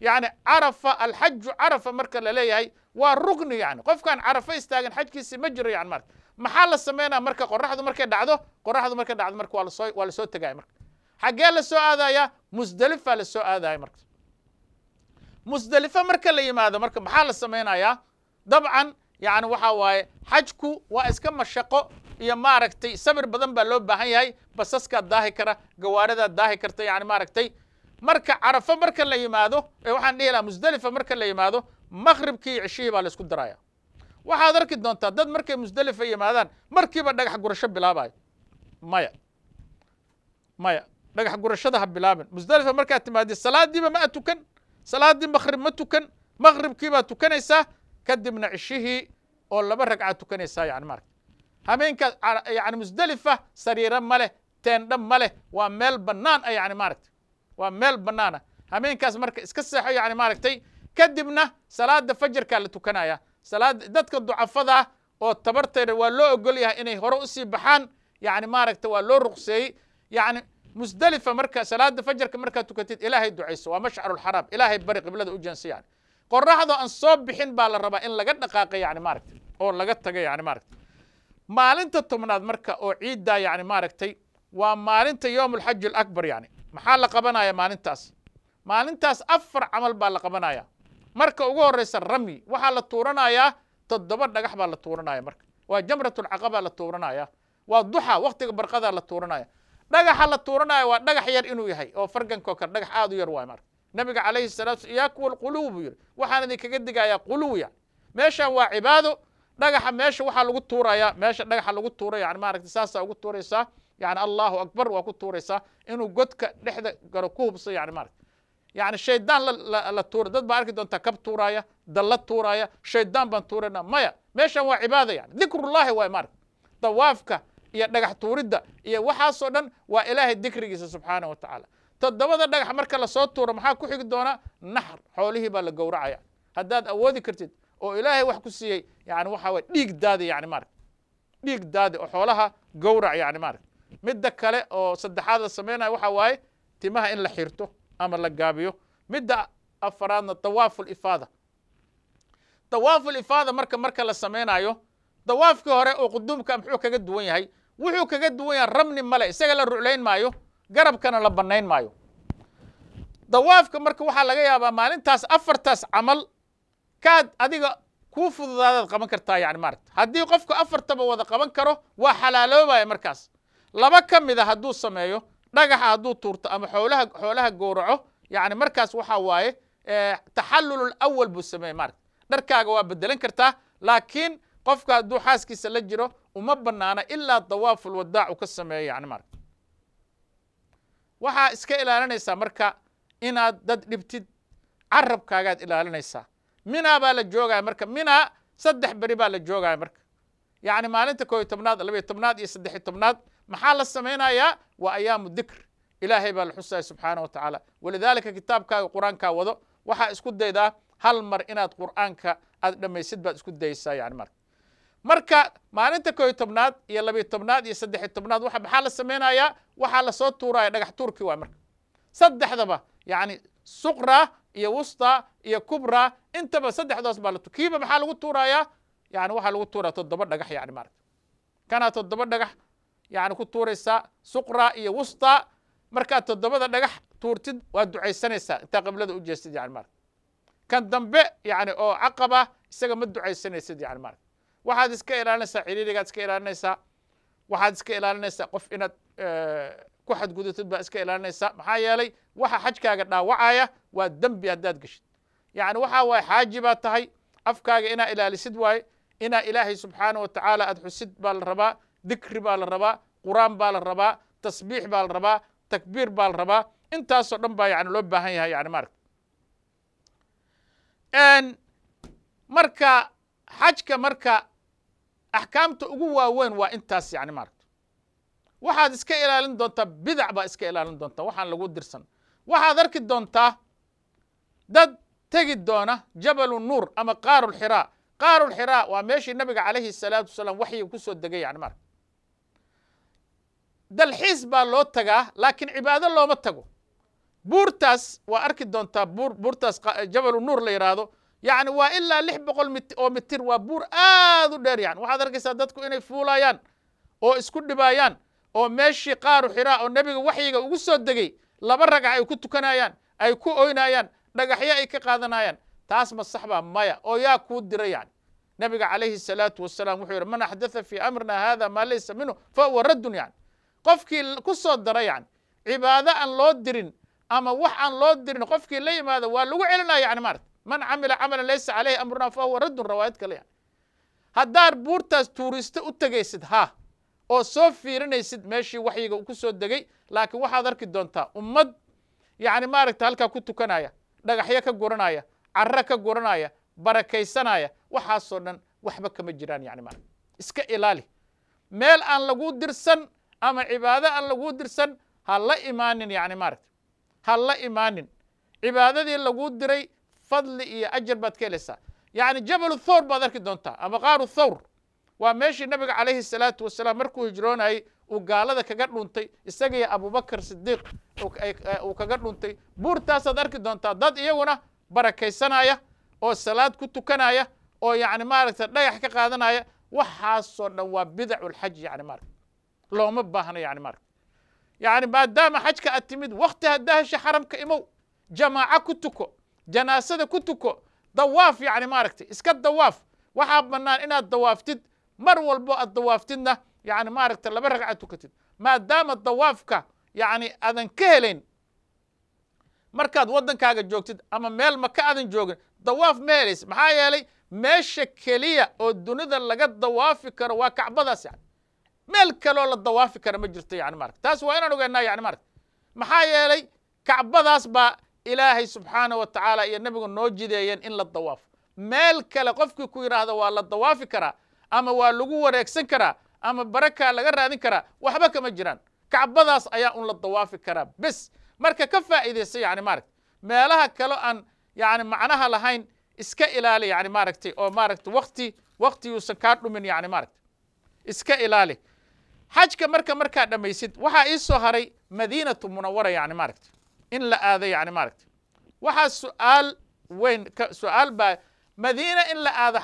yani carafa alxaju carafa marka la leeyahay waa rugni yani qofkaan carafa istaagin xajkiisi ma jiro yani maaragta maxaa la samaynaya marka qoraxdu markay dhacdo qoraxdu markay dhacdo marka waa lasoo waa lasoo tegaya marka xaggee la soo aadaya musdelifaa la soo aadaya marka musdelifo marka la yimaado marka maxaa la samaynayaa dabcan yani waxaa waaye xajku waa iska mashaqo iyo maaragtay sabir badan baa loo baahan yahay basaskaa daahi kara gawaaridaa daahi karta yani maaragtay marka carafo marka la yimaado ee waxaan dhihi lahaa musdelifa marka la yimaado maqhribkii iyo cishihii baa laisku daraya waxaad arki doontaa dad markay musdelifa yimaadaan markiiba dhagax gurasho bilaabayo maya maya dhagax gurashada ha bilaabin musdalifa markaa timaadid salaadiiba ma tukan salaadii makrib ma tukan makribkiibaad tukanaysaa kadibna cishihii oo laba ragcaa tukanaysaa yani marka habeenka yani musdelifa sariiro ma leh teendha ma leh waa meel bannaan a ah yani maaragtay waa meel bannaana ah. habeenkaas marka iska seexo yani maaragtay kadibna salaada fajarkaa la tukanaya salaada dadka ducafadaa ah oo tabarteeda waa loo ogol yahay inay hore usii baxaan yani maaragta waa loo ruqseeyey yani musdelifa marka salaada fajarka markaad tukatid ilaahay ducayso waa mashcaru lxaraam ilaahay bari qiblada u jeensiyan qoraxdo aan soo bixin baa la rabaa in laga dhaqaaqo yani maaragta oo laga taga yani maaragta maalinta tobnaad marka oo ciiddaa yani maaragtay waa maalinta yowmulxaji alakbar yani maxaa la qabanaya maalintaas maalintaas afar camal baa la qabanaya marka ugu horreysa ramyi waxaa la tuuranayaa toddoba dhagax baa la tuuranaya marka waa jamrat lcaqabaa la tuuranaya waa duxa waqtiga barqadaa la tuuranaya dhagaxa la tuuranayo waa dhagax yar inuu yahay oo fargankoo kale dhagax aad u yar waay marka nabiga calayhi salaatu iyaakuwa alquluub buu yidhi waxaan idinkaga digayaa quluw yani meeshan waa cibaado dhagaxa meesha waxaa lagu tuurayaa meesha dhagaxa lagu tuura yani maaragtay saasaa ugu tuuraysaa yani allahu akbar waa ku tuuraysaa inuu godka dhexda galo ku hubso yani maaragta yani shaydaan la tuura dad baa arki doontaa kab tuuraaya dalla tuuraaya shaydaan baan tuurayna maya meeshan waa cibaada yani dikrullaahi waay maaragta dawaafka iyo dhagax tuuridda iyo waxaasoo dhan waa ilaahay dikrigiisa subxaanah wa tacaala toddobada dhagax marka lasoo tuuro maxaa ku xigi doonaa naxar xoolihii baa la gowracaya haddaad awoodi kartid oo ilaahay wax ku siiyey yani waxa waay dhiig daadi yani maaragta dhiig daadi oo xoolaha gowrac yani maaragta midda kale oo saddexaad la sameynaya waxa waaye timaha in la xirto ama la gaabiyo midda afaraadna dawaafu lifaada dawaafu lifaada marka marka la sameynaayo dawaafkii hore oo quduumka muxuu kaga duwan yahay wuxuu kaga duwan yahay ramni male isaga la ruclayn maayo garabkana la bannayn maayo dawaafka marka waxaa laga yaabaa maalintaas afartaas camal kaad adiga kuu fududaadaad qaban kartaa yani maarata haddii qofku afartaba wada qaban karo waa xalaaloobaya markaas laba ka mida hadduu sameeyo dhagaxa hadduu tuurto ama xoolaha xoolaha gowraco yani markaas waxaa waaye taxallulul awal buu sameeyey maarata dharkaaga waa bedelan kartaa laakiin qofka hadduu xaaskiisa la jiro uma banaana ilaa dawaafulwadaacu ka sameeyo yani marka waxaa iska ilaalinaysaa marka inaad dad dhibtid carabkaagaad ilaalinaysaa minaa baa la joogaya marka minaa saddex beri baa la joogaya marka yacni maalinta koobiyo tobnaad labayo tobnaad iyo saddexiy tobnaad maxaa la samaynayaa waa ayaamu dikr ilaahay baa la xusaya subxaana wa tacaala walidaalika kitaabkaaga qur-aankaa wado waxaa isku daydaa hal mar inaad qur-aanka aad dhammaysid baad isku daysaa yani marka marka maalinta ko tobnaad iyo labiyo tobnaad iyo saddexiyo tobnaad wa maxaa la samaynayaa waxaa lasoo tuuraya dhagax tuurki waay marka saddexdaba yacni suqra iyo wusta iyo kubra intaba saddexdaas baa la kiiba maxaa lagu tuurayaa yani waxaa lagu tuuraya toddoba dhagax yani maarata kanaa toddoba dhagax yani ku tuuraysaa suqra iyo wusta markaad toddobada dhagax tuurtid waad ducaysanaysaa intaa qiblada u jeestid yani maarata kan dambe yani oo caqaba isaga ma ducaysanaysid yani maarata waxaad iska ilaalinaysaa ciriirigaad iska ilaalinaysaa waxaad iska ilaalinaysaa qof inaad eh, ku xadgudutid baa iska ilaalinaysaa maxaa yeelay waxa xajkaaga dhaawacaya waa dembi haddaad geshid yacni waxaa waaye xaaji baad tahay afkaaga inaa ilaalisid waaye inaa ilaahay subxaana wa tacaala aad xusid baa la rabaa dikri baa la rabaa qur'aan baa la rabaa tasbiix baa la rabaa takbiir baa la rabaa intaasoo dhan baa yani loo baahan yahay yani maarata marka xajka marka axkaamta ugu waaweyn waa intaas yani maarata waxaad iska ilaalin doontaa bidac baa iska ilaalin doontaa waxaan lagu dirsan waxaad arki doontaa dad tegi doona jabalu nuur ama qaarulxiraa qaarulxiraa waa meeshii nabiga calayhi salaatu wasalaam waxyi kusoo degay yani maaragta dalxiis baa loo tagaa laakiin cibaado looma tago buurtaas waa arki doontaa buur buurtaas jabalu nuur la yidhaahdo yacni waa ilaa lix boqol mit oo mitir waa buur aad u dheer yani waxaad arkaysaa dadku inay fuulayaan oo isku dhibaayaan oo meeshii qaaru xiraa oo nebiga waxyiga ugu soo degay laba ragac ay ku tukanayaan ay ku oynayaan dhagaxyo ay ka qaadanayaan taas ma baa maya oo yaa kuu diray yani nebiga calayhi salaatu wasalaam wuxuu yidhi man axdatha fii amrina hada maa laysa minhu fa huwa raddun yani qofkii ku soo dara yani cibaado aan loo dirin ama wax aan loo dirin qofkii la yimaada waa lagu celinaya yani maarata man camila camalan laysa caleyhi amruna fahuwa raddun rawaayad kale yani haddaad buurtaas tuuriiste u tegaysid ha oo soo fiirinaysid meeshii waxyiga ku soo degay laakiin waxaad arki doontaa ummad yacni maaragta halkaa ku tukanaya dhagaxyo ka guranaya carro ka guranaaya barakaysanaya waxaasoo dhan waxba kama jiraan yani maa iska ilaali meel aan laguu dirsan ama cibaado aan lagu dirsan ha la imaanin yacni maaragta ha la imaanin cibaadadii laguu diray fadli iyo ajar baad ka helaysaa yacni jabal thowr baad arki doontaa ama qaaru thowr waa meeshii nabiga calayhi salaatu wasalaam markuu hijroonayay uu gaalada kaga dhuntay isagaiyo abubakar sidiiq eh, uu kaga dhuntay buurtaasaad arki doontaa dad iyaguna barakaysanaya oo salaad ku tukanaya oo yacni maaragta dhagax ka qaadanaya waxaasoo dhan waa bidacu yani maaragta looma baahno yani maaragta yacni maadaama xajka aad timid wakhti haddaa hesha xaramka imow jamaaco ku tuko janaasada ku tuko dawaaf yacni maaragtay iska dawaaf waxaa bannaan inaad dawaaftid mar walbo aad dawaaftidna yacni maaragtay laba ragcad tukatid maadaama dawaafka yacni aadan ka helayn markaad waddankaaga joogtid ama meel maka aadan joogin dawaaf ma helaysa maxaa yeelay meesha keliya oo dunida laga dawaafi karo waa kacbadaas yani meel kaleoo la dawaafi kara ma jirto yani marata taas waa inaan ogeynaa yani maarata maxaa yeelay kacbadaas baa ilaahay subxaana wa tacaala iyo nebigu noo jideeyeen in la dawaafo meel kale qofkii ku yidhaahda waa la dawaafi karaa ama waa lagu wareegsan karaa ama barakaa laga raadin karaa waxba kama jiraan kacbadaas ayaa un la dawaafi karaa bis marka ka faa'iidaysa yani maaragta meelaha kale aan yani macnaha lahayn iska ilaali yani maaragtay oo maaragta wakti waktiyuusan kaa dhumin yani maaragta iska ilaali xajka marka markaa dhammaysid waxaa ii soo haray madiinatu munawara yani maaragta in la aado yani maaragta waxaa su-aal weyn su-aal baa madiina in la aado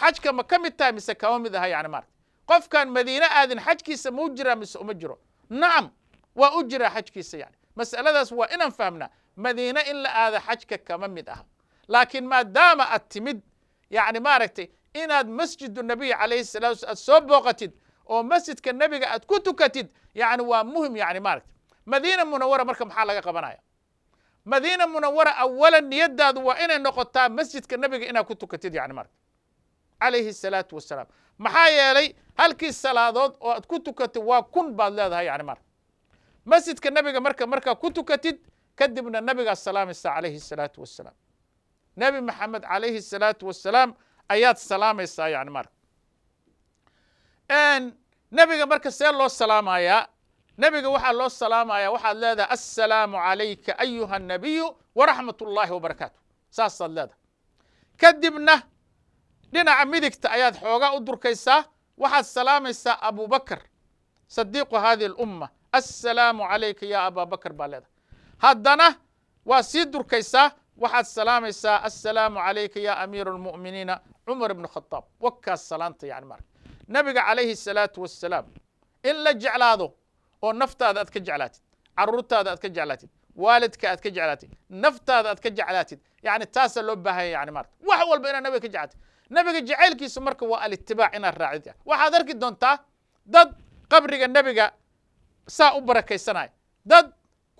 xajka ma ka mid tahay mise kama mid aha yani maaragta qofkaan madiine aadin xajkiisa mau jiraa mise uma jiro nacam waa u jiraa xajkiisa yani masaladaas waa inaan fahmnaa madiine in la aado xajka kama mid aha laakiin maadaama aad timid yacni maaragtay inaad masjidu nabiy calayhi salatu aad soo booqatid oo masjidka nebiga aad ku tukatid yacni waa muhim yani maaragta madiina munawara marka maxaa laga qabanaya madiina munawara awalan niyadaadu waa inay noqotaa masjidka nabiga inaad ku tukatid yani marka calayhi asalaatu wasalaam maxaa yeelay halkii salaadood oo aad ku tukatid waa kun baad leedahay yani marka masjidka nebiga marka markaa ku tukatid kadibna nabigaad salaamaysaa calayhi salaatu wasalaam nebi maxamed calayhi asalaatu wasalaam ayaad salaamaysaa yani marka nebiga marka see loo salaamayaa nebiga waxaa loo salaamaya waxaad leedahay assalaamu calayka ayuha nabiyu waraxmat ullaahi wabarakaatu saasaad leedahay kadibna dhinaca midigta ayaad xoogaa u durkaysaa waxaad salaamaysaa abubakr sadiiqu haadii alumma assalaamu calayka yaa abaabakr baa leedahay haddana waa sii durkaysaa waxaad salaamaysaa assalaamu calayka ya amiira almu'miniina cumar ibn khadaab wakaas salaanta yani marka nabiga calayhi الsalaatu wasalaam in la jeclaado oo naftaada aad ka jeclaatid caruurtaada aad ka jeclaatid waalidka aad ka jeclaatid naftaada aad ka jeclaatid yani taasaa loo baahanya yani marka wax walba inaad nabiga ka jeclaatid nabiga jacaylkiisu marka waa alitibaac inaad raacid waxaad arki doontaa dad qabriga nebiga saa u barakaysanaya dad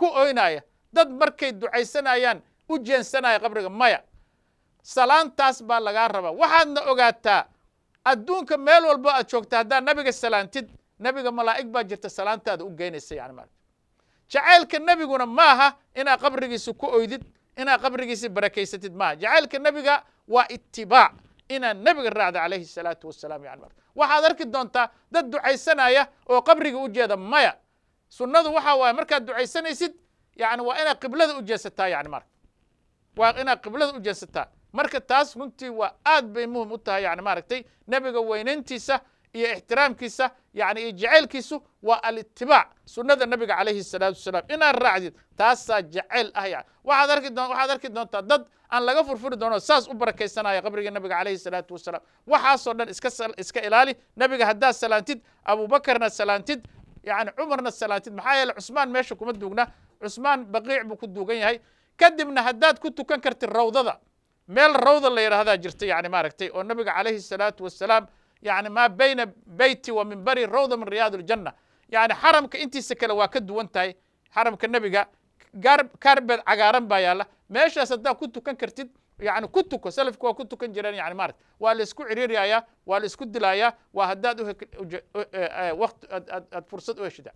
ku oynaya dad markay ducaysanayaan u jeensanaya qabriga maya salaantaas baa lagaa rabaa waxaadna ogaataa adduunka meel walbo aad joogta haddaad nabiga salaantid nebiga malaa'ig baa jirta salaantaada u geynaysa yani maarata jacaylka nebiguna ma aha inaad qabrigiisa ku oydid inaad qabrigiisa barakaysatid maaha jacaylka nebiga waa itibaac inaad nebiga raacda calayhi salaatu wasalaam yani marata waxaad arki doontaa dad ducaysanaya oo qabriga u jeeda maya sunnadu waxaa waaye markaad ducaysanaysid yani waa inaad qiblada u jeesataa yani marata waa inaad qiblada u jeesataa marka taas runtii waa aad bay muhim u tahay yani maaragtay nebiga weynayntiisa iyo ixtiraamkiisa yani jacaylkiisu waa alitibaac sunnada nabiga calayhi salaatu wasalaam inaad raacdid taasaa jacayl ah waxaad arki doontaa dad aan laga furfuri doono saas u barakaysanaya qabriga nabiga calayhi salaatu wasalaam waxaasoo dhan iska ilaali nabiga haddaad salaantid abuubakarna salaantid yani cumarna salaantid maxaa yeele cusmaan meesha kuma duugna cusmaan baqiic buu ku duugan yahay kadibna haddaad ku tukan kartid rawdada meel rawda la yidhaahdaa jirta yani maaragtay oo nabiga calayhi salaatu wasalaam yani maa bayna beyti wa minbari rawda min riyaad aljanna yani xaramka intiisa kale waa ka duwan tahay xaramka nebiga kaarbed cagaaran baa yaalla meeshaas haddaa ku tukan kartid yani ku tuko salafku waa ku tukan jireen yani maarata waa la isku ciriiryayaa waa la isku dilayaa waa haddaad e, e, waqti aad fursad u heshida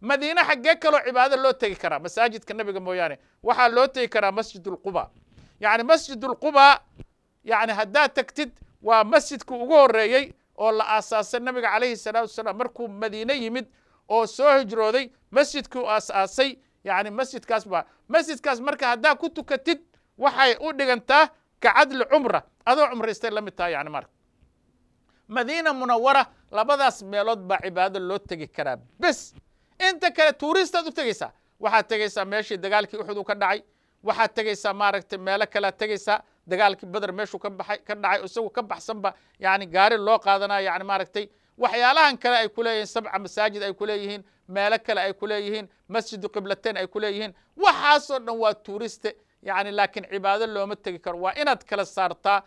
madiine xaggee kaloo cibaado loo tegi karaa masaajidka nebiga mooyaane waxaa loo tegi karaa masjid ulquba waa masjidku ugu horreeyey oo la aasaasay nabiga calayhi salaatu wasalaam markuu madiine yimid oo soo hijrooday masjidkuu aas-aasay yacni masjidkaas baa masjidkaas marka haddaad ku tukatid waxay u dhigantaa ka cadli cumra adoo cumraystay la mid tahay yani marka madiina munawara labadaas meelood baa cibaado loo tegi karaa bes inta kale tuuristaad u tegaysaa waxaad tegaysaa meeshii dagaalkii uxud u ka dhacay waxaad tegaysaa maaragtay meelo kalead tegaysaa dagaalkii beder meeshuu ka baxay ka dhacay oo isagoo ka baxsanba yani gaari loo qaadanayo yani maaragtay waxyaalahan kale ay kuleeyihiin sabca masaajid ay kuleeyihiin meelo kale ay kuleeyihiin masjidu qiblateyn ay kuleeyihiin waxaasoo dhan waa tuuriste yacni laakiin cibaado looma tegi karo waa inaad kala saartaa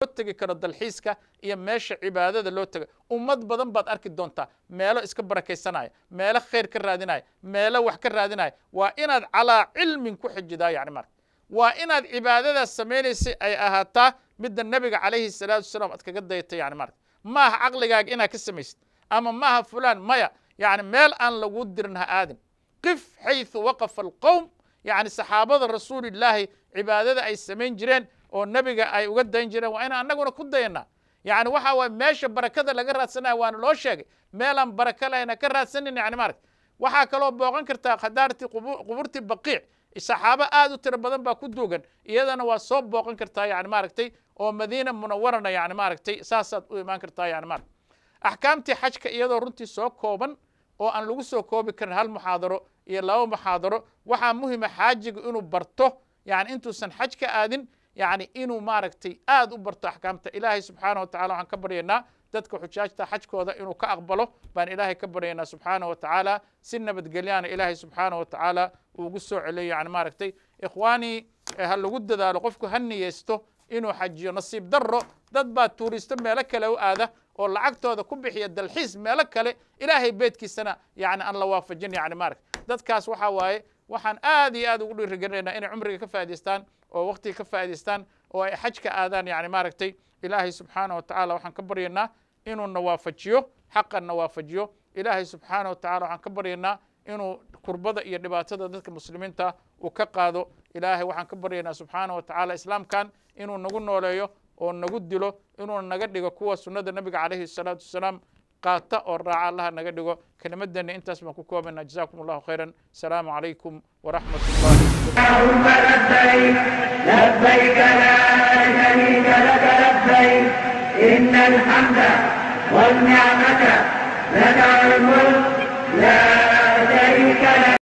loo tegi karo dalxiiska iyo meesha cibaadada loo tego ummad badan baad arki doontaa meelo iska barakaysanaya meelo khayr ka raadinaya meelo wax ka raadinaya waa inaad calaa cilmin ku xijidaa yani marka waa inaad cibaadada samaynaysay ay ahaataa midda nabiga calayhi salaatu wasalaam aad kaga dayata yani marka maaha caqligaaga inaad ka samaysid ama maaha fulaan maya yacni meel aan lagu dirin ha aadin qif xayثu waqafa alqowm yacni saxaabada rasuulillaahi cibaadada ay samayn jireen oo nebiga ay uga dayn jireen waa inaan annaguna ku daynaa yacni waxa waay meesha barakada laga raadsanaya waana loo sheegay meelaan barako lahayna ka raadsanin yani maaragta waxaa kaloo booqan kartaa khadaartii qubuurtii baqiic saxaabo aad u tiro badan baa ku duugan iyadana waa soo booqan kartaa yani maaragtay oo madiina munawarana yani maaragtay saasaad u imaan kartaa yani maaragtay axkaamtii xajka iyadoo runtii soo kooban oo aan lagu soo koobi karin hal muxaadaro iyo laba muxaadaro waxaa muhima xaajigu inuu barto yani intuusan xaj ka aadin yani inuu maaragtay aada u barto axkaamta ilaahay subxaanah wa tacala waxaan ka baryaynaa dadka xujaajta xajkooda inuu ka aqbalo baan ilaahay ka baryaynaa subxaanah wa tacaala si nabadgelyaana ilaahay subxaanah wa tacaala uugu soo celiyo yani maaragtay ikhwaanii ha lagu dadaalo qofku ha niyeysto inuu xajiyo nasiib darro dad baa tuuriisto meelo kale u aada oo lacagtooda ku bixiya dalxiis meelo kale ilaahay beedkiisana yani aan la waafajin yani maaragt dadkaas waxaa waaye waxaan aad iyo aad ugu dhiirigelinaynaa inay cumriga ka faa'idaystaan oo waktiga ka faa'idaystaan oo ay xajka aadaan yani maaragtay ilaahay subxaana wa tacaala waxaan ka baryaynaa inuu na waafajiyo na waafajiyo ilaahay subxaana wa tacala waxaan ka baryaynaa inuu kurbada iyo dhibaatada dadka muslimiinta uu ka qaado ilaahay waxaan ka baryaynaa subxaana wa tacala islaamkan inuu nagu nooleeyo oo nagu dilo inuuna naga dhigo kuwa sunnada nebiga calayhi salaatu wasalaam قاطة الرعا الله نقدقو كلمة دني انت اسمك من جزاكم الله خيرا السلام عليكم ورحمة الله